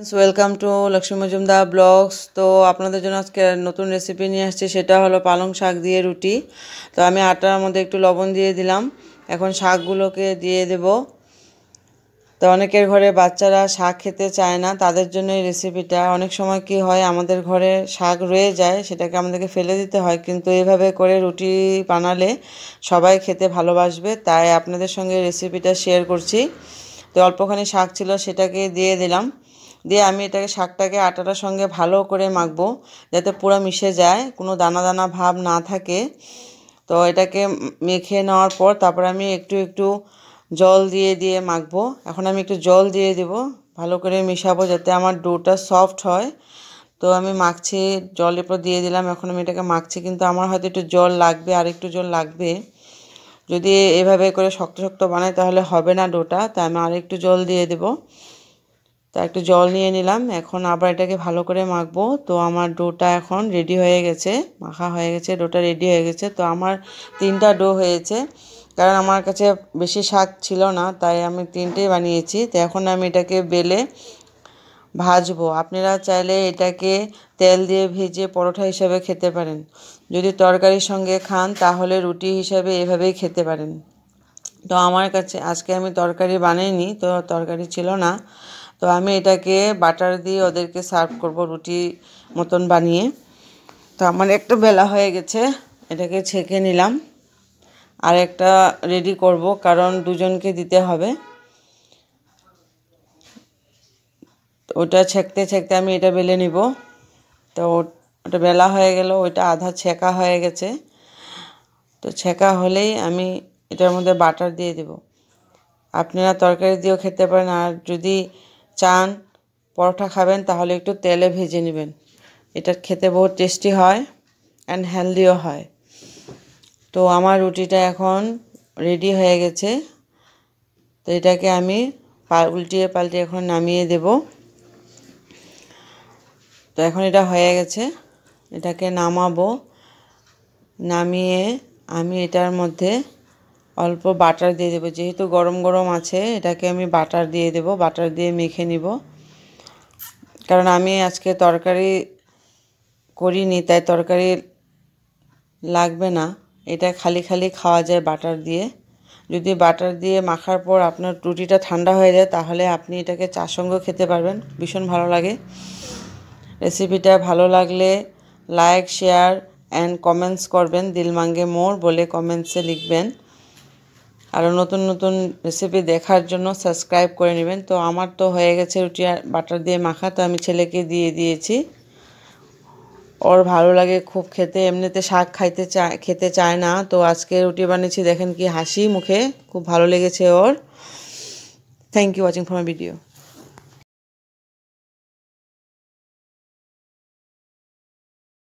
welcome to Lakshmi Majumdar blogs তো আপনাদের জন্য আজকে নতুন রেসিপি নিয়ে আসছি সেটা হলো পালং শাক দিয়ে রুটি তো আমি আটার মধ্যে একটু লবণ দিয়ে দিলাম এখন শাকগুলোকে দিয়ে দেব তো অনেকের ঘরে বাচ্চারা শাক খেতে চায় না তাদের জন্য এই রেসিপিটা অনেক সময় কি হয় আমাদের ঘরে শাক রয়ে যায় সেটাকে আমাদেরকে ফেলে দিতে হয় কিন্তু এভাবে করে রুটি বানালে সবাই খেতে ভালোবাসবে তাই আপনাদের সঙ্গে রেসিপিটা শেয়ার করছি তো অল্পখানি শাক ছিল সেটাকে দিয়ে দিলাম দিয়ে আমি এটাকে শাকটাকে আটাটার সঙ্গে ভালো করে মাখবো যাতে পুরো মিশে যায় কোনো দানা দানা ভাব না থাকে তো এটাকে মেখে নেওয়ার পর তারপর আমি একটু একটু জল দিয়ে দিয়ে মাখবো এখন আমি একটু জল দিয়ে দেব ভালো করে মিশাবো যাতে আমার ডোটা সফট হয় তো আমি মাখছি জলের পর দিয়ে দিলাম এখন আমি এটাকে মাখছি কিন্তু আমার হয়তো একটু জল লাগবে আর একটু জল লাগবে যদি এভাবে করে শক্ত শক্ত বানাই তাহলে হবে না ডোটা তাই আমি আর একটু জল দিয়ে দেবো তা একটু জল নিয়ে নিলাম এখন আবার এটাকে ভালো করে মাখবো তো আমার ডোটা এখন রেডি হয়ে গেছে মাখা হয়ে গেছে ডোটা রেডি হয়ে গেছে তো আমার তিনটা ডো হয়েছে কারণ আমার কাছে বেশি শাক ছিল না তাই আমি তিনটেই বানিয়েছি তো এখন আমি এটাকে বেলে ভাজবো আপনারা চাইলে এটাকে তেল দিয়ে ভেজে পরোঠা হিসাবে খেতে পারেন যদি তরকারির সঙ্গে খান তাহলে রুটি হিসাবে এভাবেই খেতে পারেন তো আমার কাছে আজকে আমি তরকারি বানাইনি তো তরকারি ছিল না তো আমি এটাকে বাটার দিয়ে ওদেরকে সার্ভ করব রুটি মতন বানিয়ে তো আমার একটা বেলা হয়ে গেছে এটাকে ছেঁকে নিলাম আর একটা রেডি করব কারণ দুজনকে দিতে হবে ওটা ছেঁকতে ছেঁকতে আমি এটা বেলে নিব তো ওটা বেলা হয়ে গেল ওইটা আধা ছেঁকা হয়ে গেছে তো ছেঁকা হলেই আমি এটার মধ্যে বাটার দিয়ে দেব আপনারা তরকারি দিয়েও খেতে পারেন আর যদি চান পরোটা খাবেন তাহলে একটু তেলে ভেজে নেবেন এটা খেতে বহুত টেস্টি হয় অ্যান্ড হেলদিও হয় তো আমার রুটিটা এখন রেডি হয়ে গেছে তো এটাকে আমি উল্টিয়ে পাল্টিয়ে এখন নামিয়ে দেব তো এখন এটা হয়ে গেছে এটাকে নামাবো নামিয়ে আমি এটার মধ্যে অল্প বাটার দিয়ে দেবো যেহেতু গরম গরম আছে এটাকে আমি বাটার দিয়ে দেব বাটার দিয়ে মেখে নিব কারণ আমি আজকে তরকারি করিনি তাই তরকারি লাগবে না এটা খালি খালি খাওয়া যায় বাটার দিয়ে যদি বাটার দিয়ে মাখার পর আপনার রুটিটা ঠান্ডা হয়ে যায় তাহলে আপনি এটাকে চার সঙ্গ খেতে পারবেন ভীষণ ভালো লাগে রেসিপিটা ভালো লাগলে লাইক শেয়ার অ্যান্ড কমেন্টস করবেন দিলমাঙ্গে মোর বলে কমেন্টসে লিখবেন আরও নতুন নতুন রেসিপি দেখার জন্য সাবস্ক্রাইব করে নেবেন তো আমার তো হয়ে গেছে রুটি আর বাটার দিয়ে মাখা তো আমি ছেলেকে দিয়ে দিয়েছি ওর ভালো লাগে খুব খেতে এমনিতে শাক খাইতে চায় খেতে চায় না তো আজকে রুটি বানিয়েছি দেখেন কি হাসি মুখে খুব ভালো লেগেছে ওর thank you watching for my video